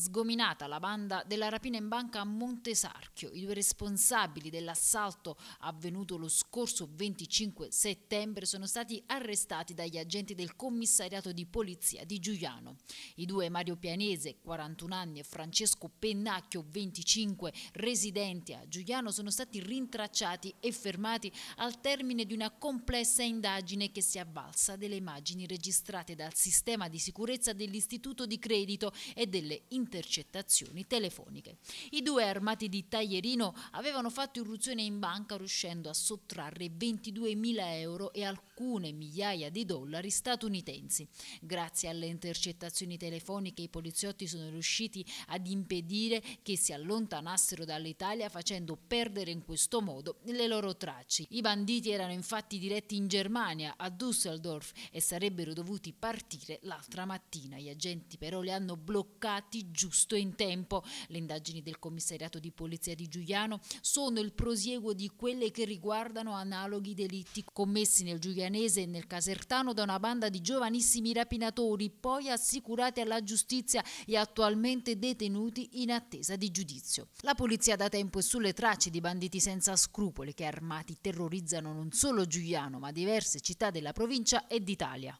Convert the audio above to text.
Sgominata la banda della rapina in banca a Montesarchio, i due responsabili dell'assalto avvenuto lo scorso 25 settembre sono stati arrestati dagli agenti del commissariato di polizia di Giuliano. I due Mario Pianese, 41 anni, e Francesco Pennacchio, 25, residenti a Giuliano, sono stati rintracciati e fermati al termine di una complessa indagine che si avvalsa delle immagini registrate dal sistema di sicurezza dell'istituto di credito e delle interpretazioni intercettazioni telefoniche. I due armati di Taglierino avevano fatto irruzione in banca riuscendo a sottrarre 22.000 euro e alcune migliaia di dollari statunitensi. Grazie alle intercettazioni telefoniche i poliziotti sono riusciti ad impedire che si allontanassero dall'Italia facendo perdere in questo modo le loro tracce. I banditi erano infatti diretti in Germania, a Düsseldorf e sarebbero dovuti partire l'altra mattina. Gli agenti però li hanno bloccati giusto in tempo. Le indagini del commissariato di polizia di Giuliano sono il prosieguo di quelle che riguardano analoghi delitti commessi nel giulianese e nel casertano da una banda di giovanissimi rapinatori, poi assicurati alla giustizia e attualmente detenuti in attesa di giudizio. La polizia da tempo è sulle tracce di banditi senza scrupoli che armati terrorizzano non solo Giuliano ma diverse città della provincia e d'Italia.